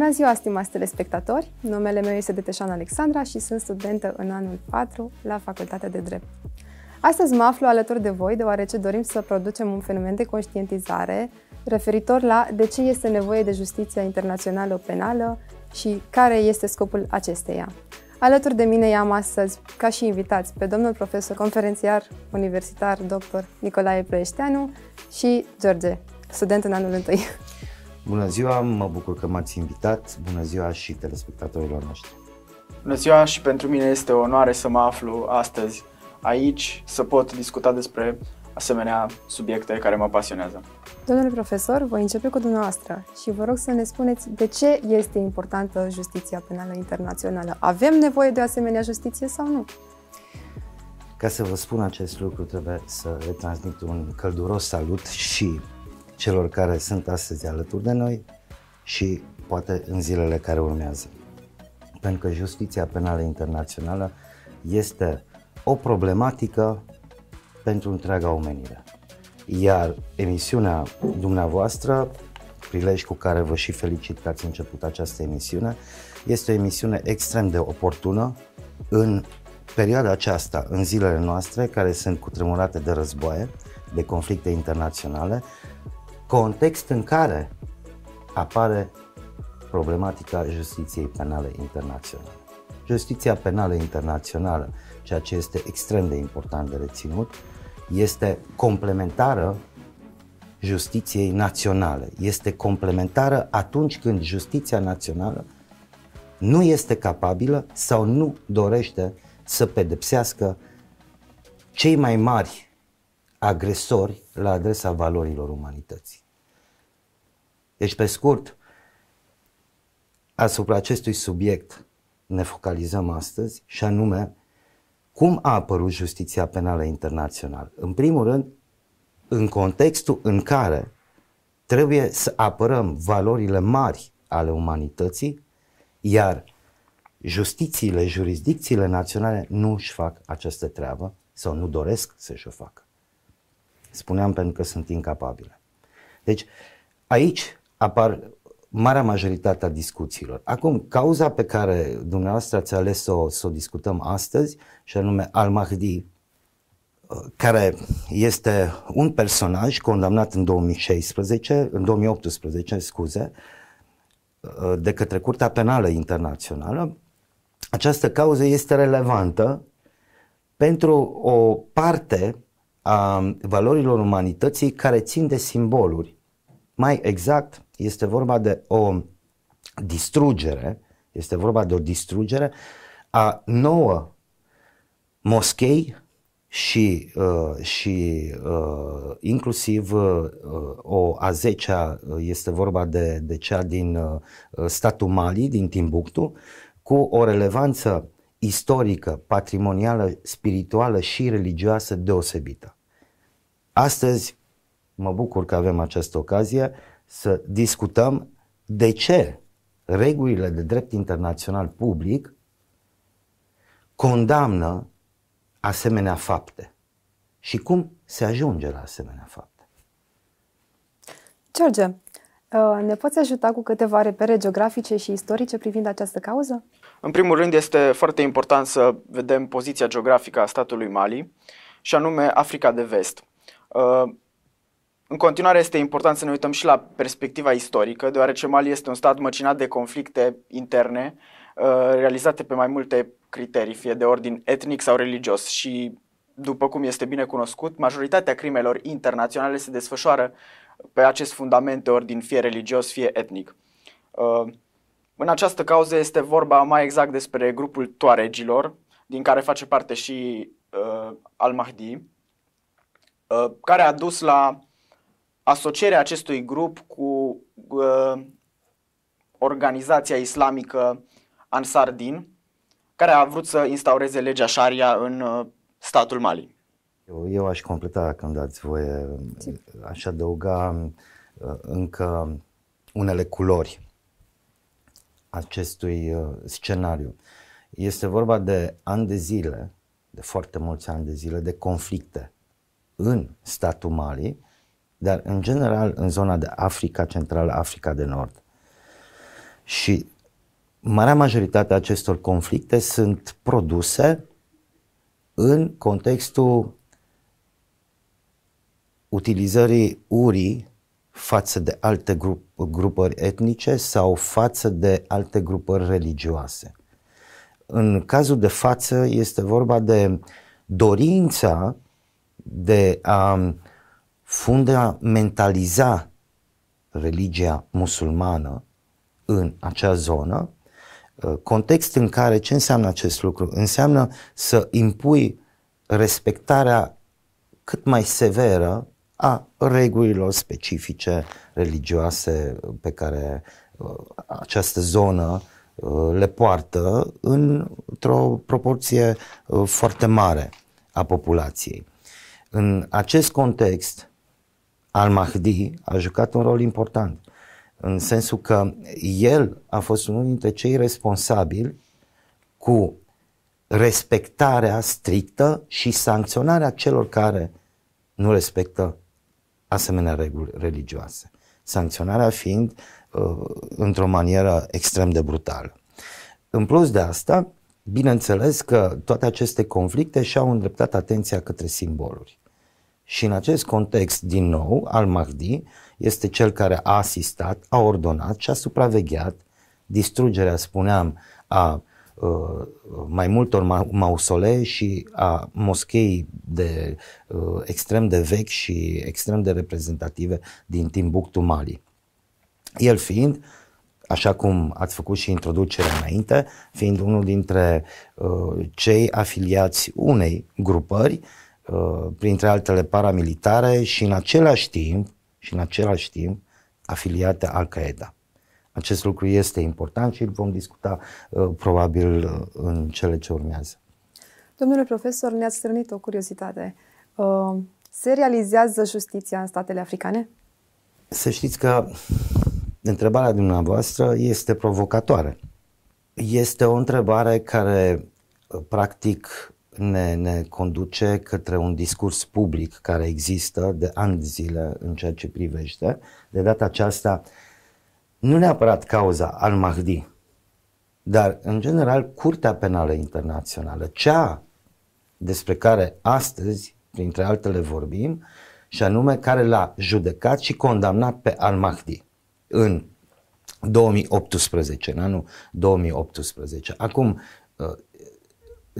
Bună ziua, stimați telespectatori! Numele meu este Deteșan Alexandra și sunt studentă în anul 4 la Facultatea de Drept. Astăzi mă aflu alături de voi deoarece dorim să producem un fenomen de conștientizare referitor la de ce este nevoie de justiția internațională penală și care este scopul acesteia. Alături de mine i am astăzi, ca și invitați, pe domnul profesor conferențiar universitar dr. Nicolae Proieșteanu și George, student în anul întâi. Bună ziua, mă bucur că m-ați invitat. Bună ziua și telespectatorilor noștri. Bună ziua și pentru mine este o onoare să mă aflu astăzi aici, să pot discuta despre asemenea subiecte care mă pasionează. Domnule profesor, voi începe cu dumneavoastră și vă rog să ne spuneți de ce este importantă justiția penală internațională. Avem nevoie de asemenea justiție sau nu? Ca să vă spun acest lucru, trebuie să retransmit un călduros salut și celor care sunt astăzi alături de noi și poate în zilele care urmează. Pentru că justiția penală internațională este o problematică pentru întreaga omenire. Iar emisiunea dumneavoastră, prilej cu care vă și felicit că ați început această emisiune, este o emisiune extrem de oportună în perioada aceasta, în zilele noastre, care sunt cutremurate de războaie, de conflicte internaționale, context în care apare problematica justiției penale internaționale. Justiția penală internațională, ceea ce este extrem de important de reținut, este complementară justiției naționale. Este complementară atunci când justiția națională nu este capabilă sau nu dorește să pedepsească cei mai mari agresori la adresa valorilor umanității. Deci, pe scurt, asupra acestui subiect ne focalizăm astăzi și anume cum a apărut justiția penală internațională. În primul rând, în contextul în care trebuie să apărăm valorile mari ale umanității, iar justițiile, jurisdicțiile naționale nu își fac această treabă sau nu doresc să-și o facă. Spuneam pentru că sunt incapabile. Deci, aici apar marea majoritate a discuțiilor. Acum, cauza pe care dumneavoastră ați ales să o, să o discutăm astăzi, și anume Al-Mahdi, uh, care este un personaj condamnat în 2016, în 2018, scuze, uh, de către Curtea Penală Internațională, această cauză este relevantă pentru o parte a valorilor umanității care țin de simboluri. Mai exact, este vorba de o distrugere, este vorba de o distrugere a nouă moschei și, uh, și uh, inclusiv uh, o a zecea uh, este vorba de, de cea din uh, statul Mali, din Timbuktu, cu o relevanță istorică, patrimonială, spirituală și religioasă deosebită. Astăzi mă bucur că avem această ocazie să discutăm de ce regulile de drept internațional public condamnă asemenea fapte și cum se ajunge la asemenea fapte. George, uh, ne poți ajuta cu câteva repere geografice și istorice privind această cauză? În primul rând este foarte important să vedem poziția geografică a statului Mali și anume Africa de Vest. Uh, în continuare este important să ne uităm și la perspectiva istorică, deoarece Mali este un stat măcinat de conflicte interne uh, realizate pe mai multe criterii, fie de ordin etnic sau religios și după cum este bine cunoscut, majoritatea crimelor internaționale se desfășoară pe acest fundament de ordin fie religios, fie etnic. Uh, în această cauză este vorba mai exact despre grupul Toaregilor, din care face parte și uh, al-Mahdi, uh, care a dus la asocierea acestui grup cu uh, organizația islamică Ansar Din, care a vrut să instaureze legea Sharia în uh, statul Mali. Eu, eu aș completa, când dați voie, aș adăuga uh, încă unele culori acestui uh, scenariu. Este vorba de ani de zile, de foarte mulți ani de zile, de conflicte în statul Mali, dar în general în zona de Africa Centrală, Africa de Nord. Și marea majoritate a acestor conflicte sunt produse în contextul utilizării urii față de alte grup, grupări etnice sau față de alte grupări religioase. În cazul de față este vorba de dorința de a fundamentaliza religia musulmană în acea zonă, context în care ce înseamnă acest lucru? Înseamnă să impui respectarea cât mai severă a regulilor specifice religioase pe care uh, această zonă uh, le poartă într-o proporție uh, foarte mare a populației. În acest context, al-Mahdi a jucat un rol important, în sensul că el a fost unul dintre cei responsabili cu respectarea strictă și sancționarea celor care nu respectă asemenea reguli religioase. Sancționarea fiind uh, într-o manieră extrem de brutală. În plus de asta, bineînțeles că toate aceste conflicte și-au îndreptat atenția către simboluri. Și în acest context, din nou, al-Mahdi este cel care a asistat, a ordonat și a supravegheat distrugerea, spuneam, a Uh, mai multor ma- și a moschei de uh, extrem de vechi și extrem de reprezentative din Timbuktu, Mali. El fiind, așa cum ați făcut și introducerea înainte, fiind unul dintre uh, cei afiliați unei grupări, uh, printre altele paramilitare și în același timp, și în același timp afiliate Al-Qaeda. Acest lucru este important și îl vom discuta uh, probabil uh, în cele ce urmează. Domnule profesor, ne-ați strânit o curiozitate. Uh, se realizează justiția în statele africane? Să știți că întrebarea dumneavoastră este provocatoare. Este o întrebare care, practic, ne, ne conduce către un discurs public care există de ani de zile în ceea ce privește. De data aceasta, uh, nu neapărat cauza al Mahdi, dar în general Curtea Penală Internațională, cea despre care astăzi, printre altele, vorbim, și anume care l-a judecat și condamnat pe al Mahdi în 2018, în anul 2018. Acum, ă,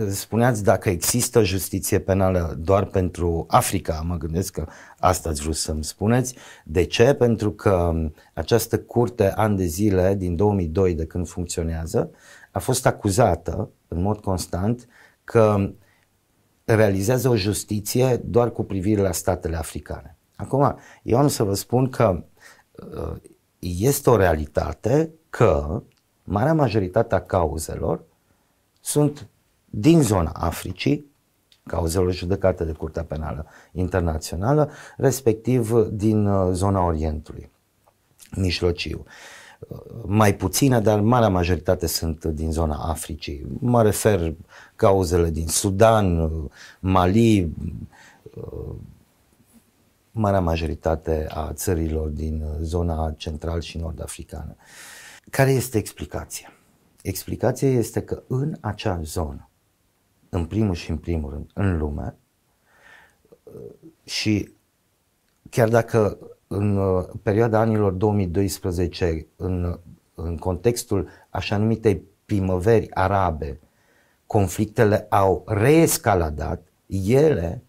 spuneați dacă există justiție penală doar pentru Africa, mă gândesc că asta ați vrut să-mi spuneți. De ce? Pentru că această curte ani de zile, din 2002 de când funcționează, a fost acuzată în mod constant că realizează o justiție doar cu privire la statele africane. Acum, eu am să vă spun că uh, este o realitate că marea majoritate a cauzelor sunt din zona Africii, cauzelor judecate de Curtea Penală Internațională, respectiv din uh, zona Orientului mijlociu. Uh, mai puține, dar marea majoritate sunt din zona Africii. Mă refer cauzele din Sudan, uh, Mali, marea majoritate a țărilor din zona central și nord-africană. Care este explicația? Explicația este că în acea zonă în primul și în primul rând, în lume uh, și chiar dacă în uh, perioada anilor 2012, în, în contextul așa numitei primăveri arabe, conflictele au reescaladat, ele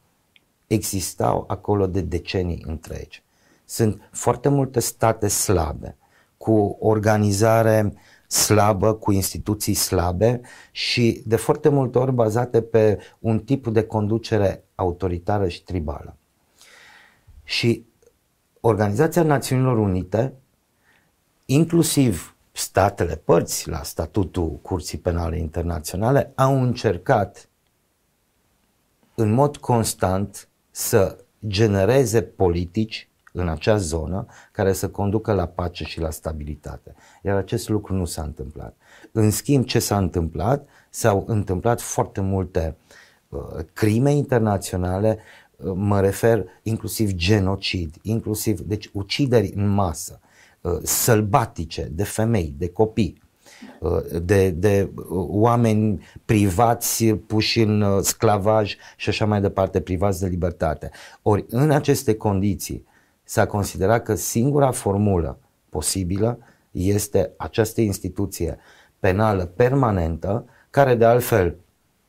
existau acolo de decenii întregi. Sunt foarte multe state slabe, cu organizare slabă, cu instituții slabe și de foarte multe ori bazate pe un tip de conducere autoritară și tribală. Și Organizația Națiunilor Unite, inclusiv statele părți la statutul Curții Penale Internaționale, au încercat în mod constant să genereze politici în acea zonă care să conducă la pace și la stabilitate. Iar acest lucru nu s-a întâmplat. În schimb, ce s-a întâmplat? S-au întâmplat foarte multe uh, crime internaționale, uh, mă refer inclusiv genocid, inclusiv deci ucideri în masă, uh, sălbatice, de femei, de copii, uh, de, de uh, oameni privați, puși în uh, sclavaj și așa mai departe, privați de libertate. Ori în aceste condiții, s-a considerat că singura formulă posibilă este această instituție penală permanentă, care de altfel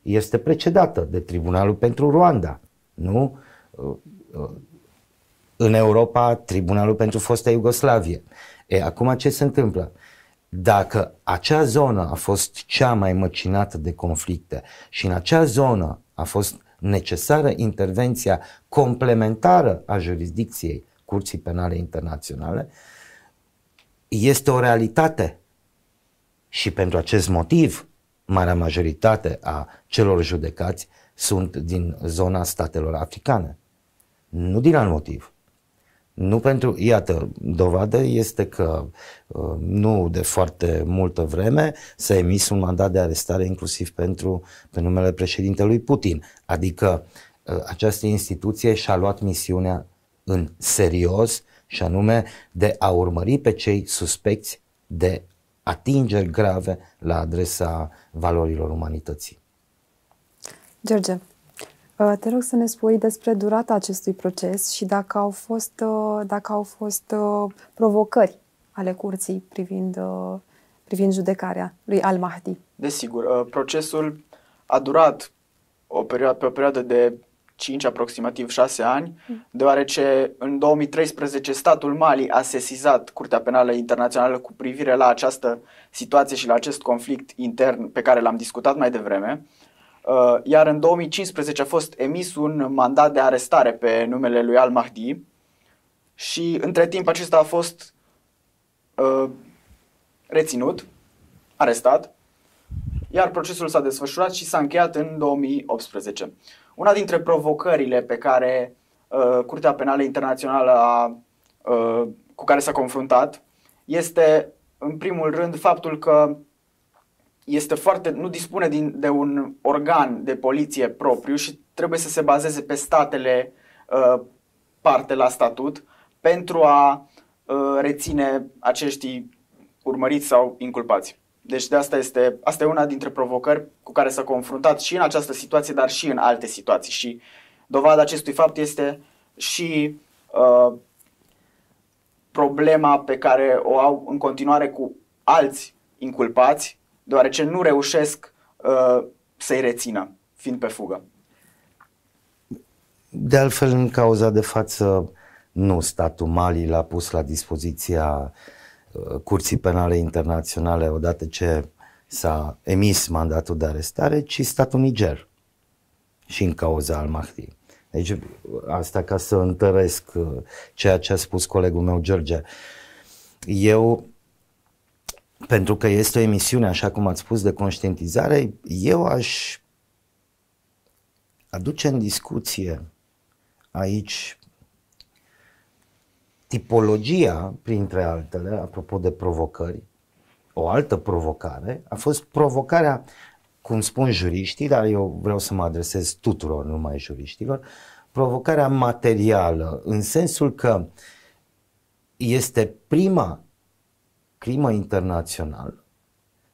este precedată de Tribunalul pentru Ruanda, nu? În Europa, Tribunalul pentru fosta Iugoslavie. E, acum ce se întâmplă? Dacă acea zonă a fost cea mai măcinată de conflicte și în acea zonă a fost necesară intervenția complementară a jurisdicției Curții Penale Internaționale, este o realitate. Și pentru acest motiv, marea majoritate a celor judecați sunt din zona statelor africane. Nu din alt motiv. Nu pentru, iată, dovadă este că uh, nu de foarte multă vreme s-a emis un mandat de arestare inclusiv pentru pe numele președintelui Putin. Adică uh, această instituție și-a luat misiunea în serios și anume de a urmări pe cei suspecți de atingeri grave la adresa valorilor umanității. George, uh, te rog să ne spui despre durata acestui proces și dacă au fost, uh, dacă au fost uh, provocări ale curții privind, privind judecarea lui Al Mahdi. Desigur, procesul a durat o perioadă, pe o perioadă de 5, aproximativ 6 ani, deoarece în 2013 statul Mali a sesizat Curtea Penală Internațională cu privire la această situație și la acest conflict intern pe care l-am discutat mai devreme. Uh, iar în 2015 a fost emis un mandat de arestare pe numele lui Al-Mahdi și între timp acesta a fost uh, reținut, arestat, iar procesul s-a desfășurat și s-a încheiat în 2018. Una dintre provocările pe care uh, Curtea Penală Internațională a, uh, cu care s-a confruntat este, în primul rând, faptul că este foarte, nu dispune din, de un organ de poliție propriu și trebuie să se bazeze pe statele uh, parte la statut pentru a uh, reține acești urmăriți sau inculpați. Deci de asta este, asta e una dintre provocări cu care s-a confruntat și în această situație, dar și în alte situații. Și dovada acestui fapt este și uh, problema pe care o au în continuare cu alți inculpați, deoarece nu reușesc uh, să-i rețină, fiind pe fugă. De altfel, în cauza de față, nu statul Mali l-a pus la dispoziția uh, Uh, Curții Penale Internaționale odată ce s-a emis mandatul de arestare, ci statul Niger și în cauza al Mahdi. Deci asta ca să întăresc uh, ceea ce a spus colegul meu George. Eu, pentru că este o emisiune, așa cum ați spus, de conștientizare, eu aș aduce în discuție aici tipologia, printre altele, apropo de provocări, o altă provocare a fost provocarea, cum spun juriștii, dar eu vreau să mă adresez tuturor, numai juriștilor, provocarea materială, în sensul că este prima crimă internațională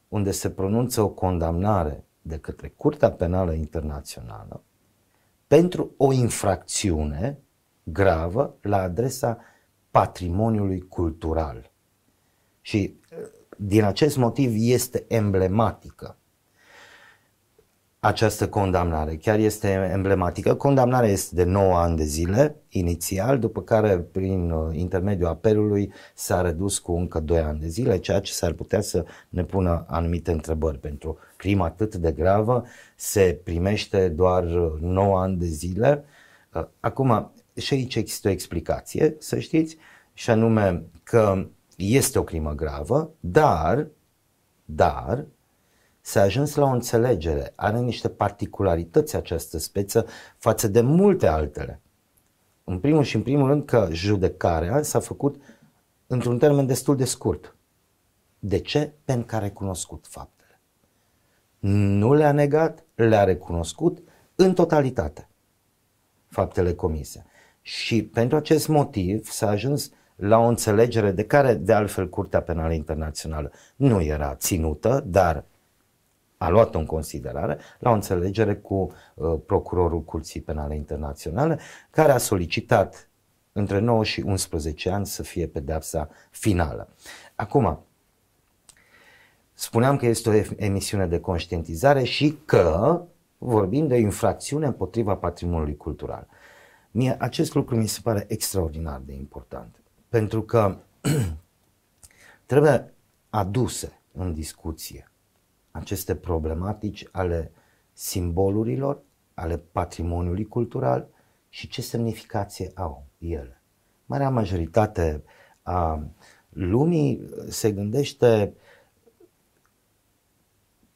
unde se pronunță o condamnare de către Curtea Penală Internațională pentru o infracțiune gravă la adresa patrimoniului cultural. Și uh, din acest motiv este emblematică această condamnare. Chiar este emblematică. Condamnarea este de 9 ani de zile inițial, după care prin uh, intermediul apelului s-a redus cu încă 2 ani de zile, ceea ce s-ar putea să ne pună anumite întrebări. Pentru crimă atât de gravă se primește doar 9 uh, ani de zile. Acum, și aici există o explicație, să știți, și anume că este o crimă gravă, dar, dar s-a ajuns la o înțelegere, are niște particularități această speță față de multe altele. În primul și în primul rând că judecarea s-a făcut într-un termen destul de scurt. De ce? Pentru că a recunoscut faptele. Nu le-a negat, le-a recunoscut în totalitate faptele comise. Și pentru acest motiv s-a ajuns la o înțelegere de care, de altfel, Curtea Penală Internațională nu era ținută, dar a luat-o în considerare, la o înțelegere cu uh, procurorul Curții Penale Internaționale, care a solicitat între 9 și 11 ani să fie pedepsa finală. Acum, spuneam că este o emisiune de conștientizare și că vorbim de infracțiune împotriva patrimoniului cultural. Uh, Mie acest lucru mi se pare extraordinar de important, pentru că trebuie aduse în discuție aceste problematici ale simbolurilor, ale patrimoniului cultural și ce semnificație au ele. Marea majoritate a lumii se gândește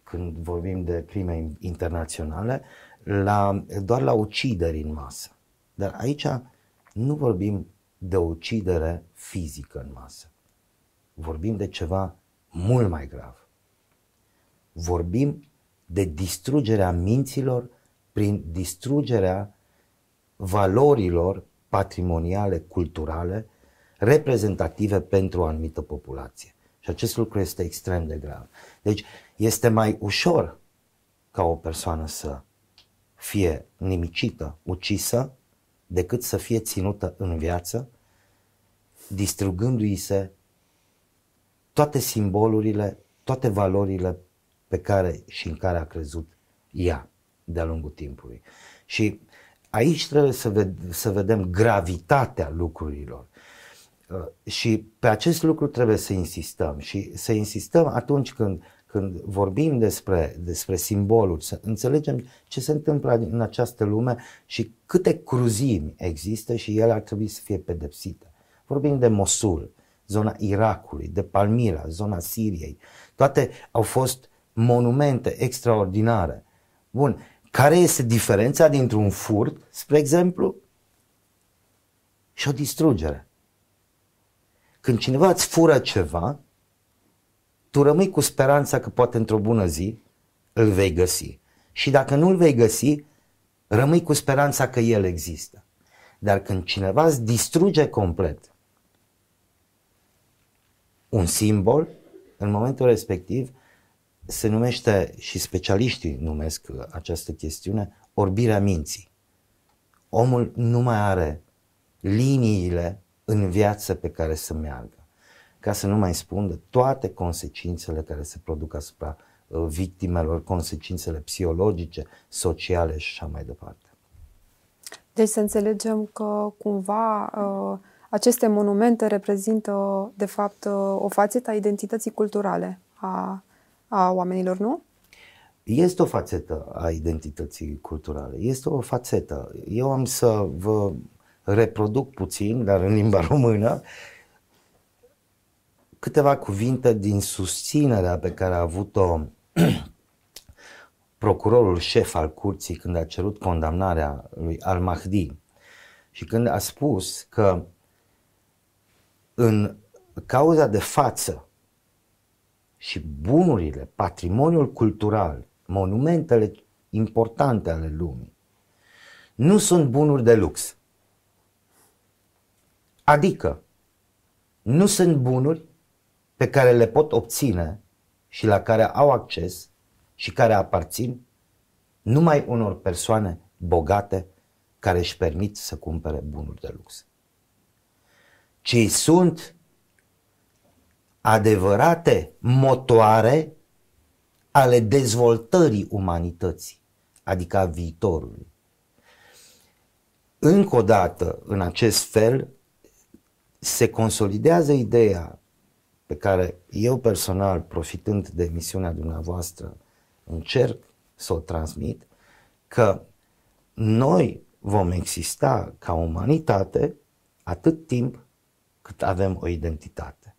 când vorbim de crime internaționale, la, doar la ucideri în masă. Dar aici nu vorbim de ucidere fizică în masă. Vorbim de ceva mult mai grav. Vorbim de distrugerea minților prin distrugerea valorilor patrimoniale, culturale, reprezentative pentru o anumită populație. Și acest lucru este extrem de grav. Deci este mai ușor ca o persoană să fie nimicită, ucisă, decât să fie ținută în viață, distrugându-i se toate simbolurile, toate valorile pe care și în care a crezut ea de-a lungul timpului. Și aici trebuie să, ved- să vedem gravitatea lucrurilor. Uh, și pe acest lucru trebuie să insistăm și să insistăm atunci când când vorbim despre, despre simboluri, să înțelegem ce se întâmplă în această lume și câte cruzimi există și ele ar trebui să fie pedepsite. Vorbim de Mosul, zona Irakului, de Palmira, zona Siriei. Toate au fost monumente extraordinare. Bun, care este diferența dintr-un furt, spre exemplu, și o distrugere? Când cineva îți fură ceva, tu rămâi cu speranța că poate într-o bună zi îl vei găsi. Și dacă nu îl vei găsi, rămâi cu speranța că el există. Dar când cineva îți distruge complet un simbol, în momentul respectiv se numește, și specialiștii numesc această chestiune, orbirea minții. Omul nu mai are liniile în viață pe care să meargă ca să nu mai spun de toate consecințele care se produc asupra uh, victimelor, consecințele psihologice, sociale și așa mai departe. Deci să înțelegem că cumva uh, aceste monumente reprezintă de fapt uh, o fațetă a identității culturale a, a oamenilor, nu? Este o fațetă a identității culturale, este o fațetă. Eu am să vă reproduc puțin, dar în limba română, câteva cuvinte din susținerea pe care a avut-o procurorul șef al curții când a cerut condamnarea lui Al-Mahdi și când a spus că în cauza de față și bunurile, patrimoniul cultural, monumentele importante ale lumii, nu sunt bunuri de lux. Adică, nu sunt bunuri pe care le pot obține și la care au acces și care aparțin numai unor persoane bogate care își permit să cumpere bunuri de lux. Cei sunt adevărate motoare ale dezvoltării umanității, adică a viitorului. Încă o dată, în acest fel, se consolidează ideea pe care eu personal, profitând de misiunea dumneavoastră, încerc să o transmit, că noi vom exista ca umanitate atât timp cât avem o identitate.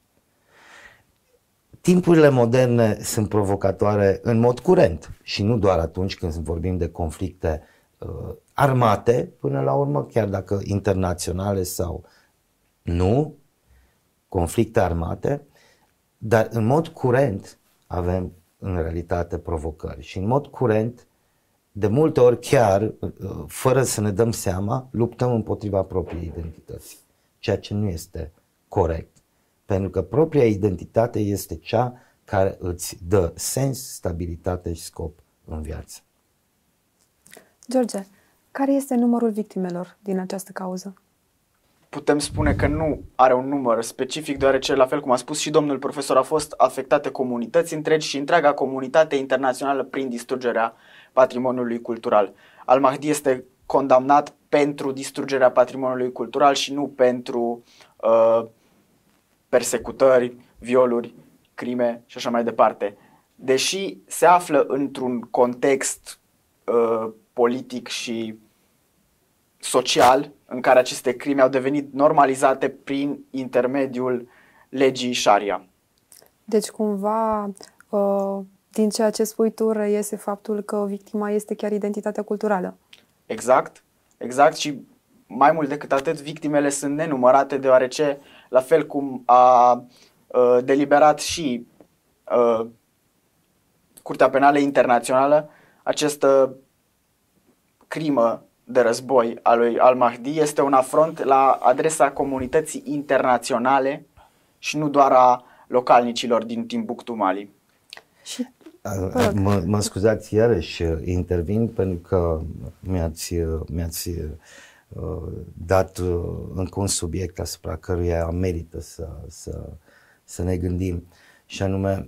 Timpurile moderne sunt provocatoare în mod curent și nu doar atunci când vorbim de conflicte uh, armate, până la urmă, chiar dacă internaționale sau nu, conflicte armate, dar în mod curent avem în realitate provocări și în mod curent, de multe ori chiar, uh, fără să ne dăm seama, luptăm împotriva propriei identități, ceea ce nu este corect. Pentru că propria identitate este cea care îți dă sens, stabilitate și scop în viață. George, care este numărul victimelor din această cauză? putem spune că nu are un număr specific, deoarece, la fel cum a spus și domnul profesor, a fost afectate comunități întregi și întreaga comunitate internațională prin distrugerea patrimoniului cultural. Al-Mahdi este condamnat pentru distrugerea patrimoniului cultural și nu pentru uh, persecutări, violuri, crime și așa mai departe. Deși se află într-un context uh, politic și social în care aceste crime au devenit normalizate prin intermediul legii Sharia. Deci, cumva, uh, din ceea ce spui tu, reiese faptul că victima este chiar identitatea culturală. Exact, exact și mai mult decât atât, victimele sunt nenumărate, deoarece, la fel cum a uh, deliberat și uh, Curtea Penală Internațională, această crimă de război al lui al-Mahdi este un afront la adresa comunității internaționale și nu doar a localnicilor din Timbuktu, Mali. Mă, mă scuzați, iarăși uh, intervin pentru că mi-ați, uh, mi-ați uh, dat uh, încă un subiect asupra căruia merită să, să, să ne gândim și anume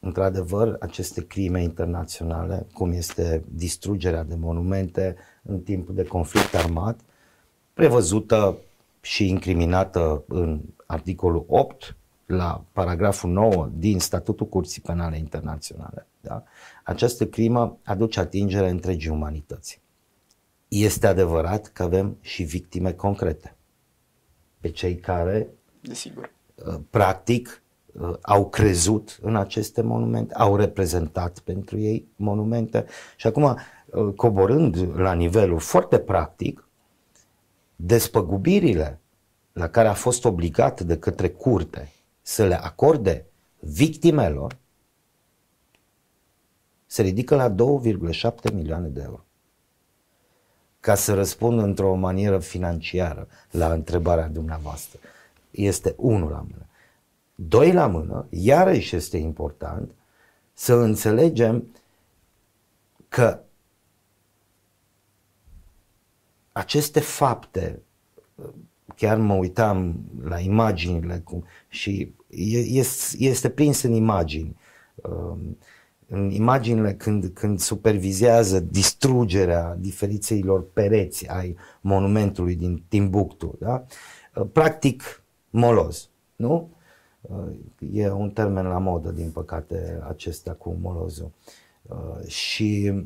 într-adevăr, aceste crime internaționale, cum este distrugerea de monumente în timpul de conflict armat, prevăzută și incriminată în articolul 8 la paragraful 9 din Statutul Curții Penale Internaționale. Da? Această crimă aduce atingere întregii umanități. Este adevărat că avem și victime concrete. Pe cei care, Desigur. Uh, practic, Uh, au crezut în aceste monumente, au reprezentat pentru ei monumente și acum uh, coborând la nivelul foarte practic, despăgubirile la care a fost obligat de către curte să le acorde victimelor se ridică la 2,7 milioane de euro. Ca să răspund într-o manieră financiară la întrebarea dumneavoastră, este unul la mână. Doi la mână, iarăși este important să înțelegem că aceste fapte, chiar mă uitam la imaginile cum, și este prins în imagini, um, în imaginile când, când supervizează distrugerea diferiților pereți ai monumentului din Timbuktu, da? practic moloz, nu? E un termen la modă, din păcate, acesta cu molozul. Uh, și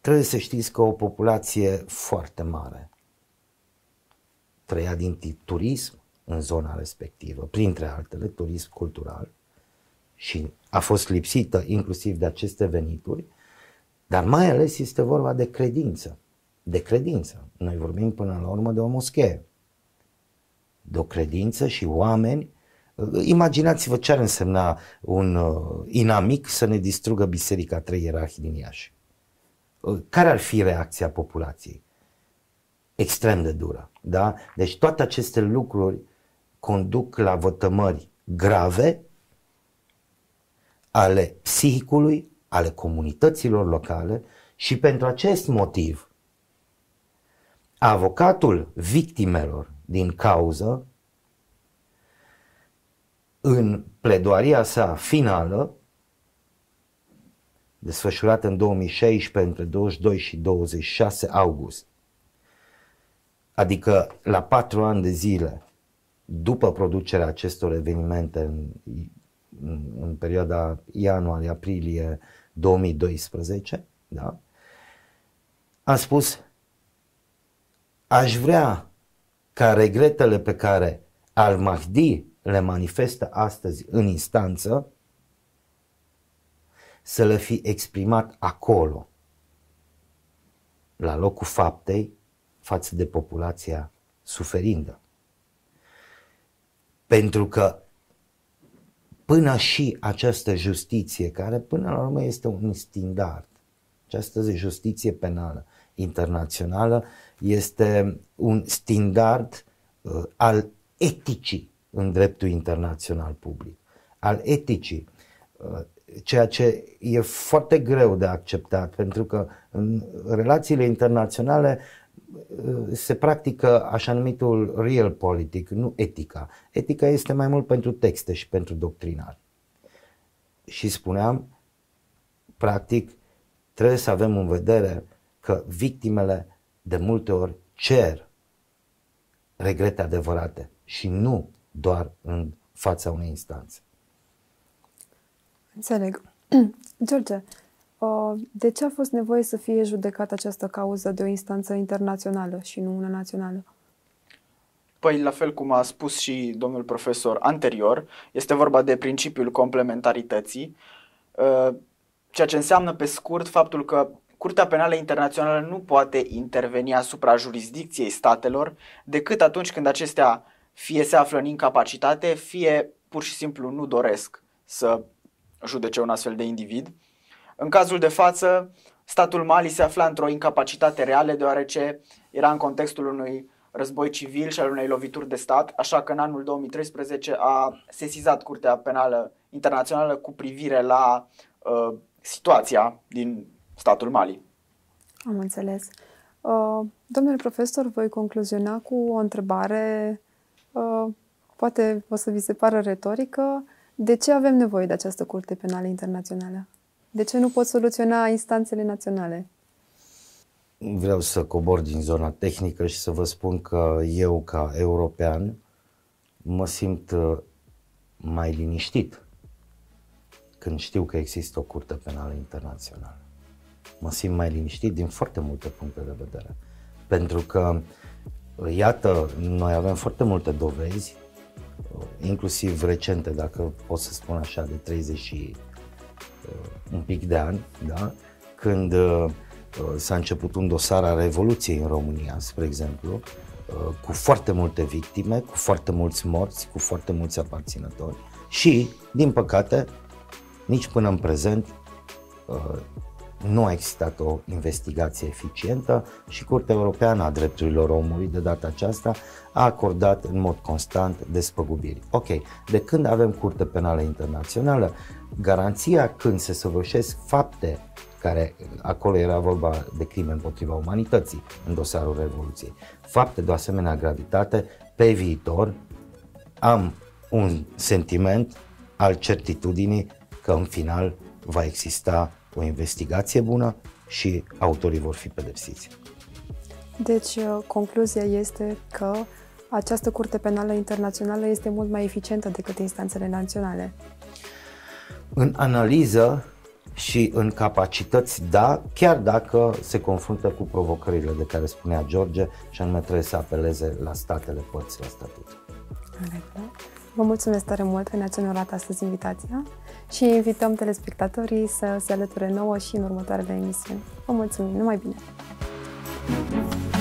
trebuie să știți că o populație foarte mare trăia din turism în zona respectivă, printre altele turism cultural și a fost lipsită inclusiv de aceste venituri, dar mai ales este vorba de credință. De credință. Noi vorbim până la urmă de o moschee de o credință și oameni. Imaginați-vă ce ar însemna un uh, inamic să ne distrugă Biserica trei Ierarhii din Iași. Uh, care ar fi reacția populației? Extrem de dură. Da? Deci toate aceste lucruri conduc la vătămări grave ale psihicului, ale comunităților locale și pentru acest motiv avocatul victimelor din cauză, în pledoaria sa finală, desfășurată în 2016 între 22 și 26 august, adică la patru ani de zile după producerea acestor evenimente în, în, în perioada ianuarie-aprilie 2012, da, am spus, aș vrea ca regretele pe care al-Mahdi le manifestă astăzi în instanță, să le fi exprimat acolo, la locul faptei, față de populația suferindă. Pentru că până și această justiție, care până la urmă este un standard, această justiție penală internațională este un standard uh, al eticii în dreptul internațional public, al eticii, uh, ceea ce e foarte greu de acceptat, pentru că în relațiile internaționale uh, se practică așa numitul real politic, nu etica. Etica este mai mult pentru texte și pentru doctrinari. Și spuneam, practic, trebuie să avem în vedere că victimele de multe ori cer regrete adevărate și nu doar în fața unei instanțe. Înțeleg. George, de ce a fost nevoie să fie judecată această cauză de o instanță internațională și nu una națională? Păi, la fel cum a spus și domnul profesor anterior, este vorba de principiul complementarității, ă, ceea ce înseamnă pe scurt faptul că Curtea Penală Internațională nu poate interveni asupra jurisdicției statelor decât atunci când acestea fie se află în incapacitate, fie pur și simplu nu doresc să judece un astfel de individ. În cazul de față, statul Mali se afla într-o incapacitate reală deoarece era în contextul unui război civil și al unei lovituri de stat, așa că în anul 2013 a sesizat Curtea Penală Internațională cu privire la uh, situația din statul Mali. Am înțeles. Uh, domnule profesor, voi concluziona cu o întrebare, uh, poate o să vi se pară retorică. De ce avem nevoie de această Curte Penală Internațională? De ce nu pot soluționa instanțele naționale? Vreau să cobor din zona tehnică și să vă spun că eu, ca european, mă simt uh, mai liniștit când știu că există o Curte Penală Internațională mă simt mai liniștit din foarte multe puncte de vedere. Pentru că, iată, noi avem foarte multe dovezi, inclusiv recente, dacă pot să spun așa, de 30 și uh, un pic de ani, da? când uh, s-a început un dosar a Revoluției în România, spre exemplu, uh, cu foarte multe victime, cu foarte mulți morți, cu foarte mulți aparținători și, din păcate, nici până în prezent nu a existat o investigație eficientă și Curtea Europeană a Drepturilor Omului de data aceasta a acordat în mod constant despăgubiri. Ok, de când avem Curte Penală Internațională, garanția când se săvârșesc fapte care acolo era vorba de crime împotriva umanității în dosarul Revoluției, fapte de o asemenea gravitate, pe viitor am un sentiment al certitudinii că în final va exista o investigație bună și autorii vor fi pedepsiți. Deci, uh, concluzia este că această curte penală internațională este mult mai eficientă decât instanțele naționale. În analiză și în capacități, da, chiar dacă se confruntă cu provocările de care spunea George, și anume trebuie să apeleze la statele părți la statut. Da. Vă mulțumesc tare mult că ne-ați onorat astăzi invitația și invităm telespectatorii să se alăture nouă și în următoarele emisiuni. Vă mulțumim, numai bine! thank you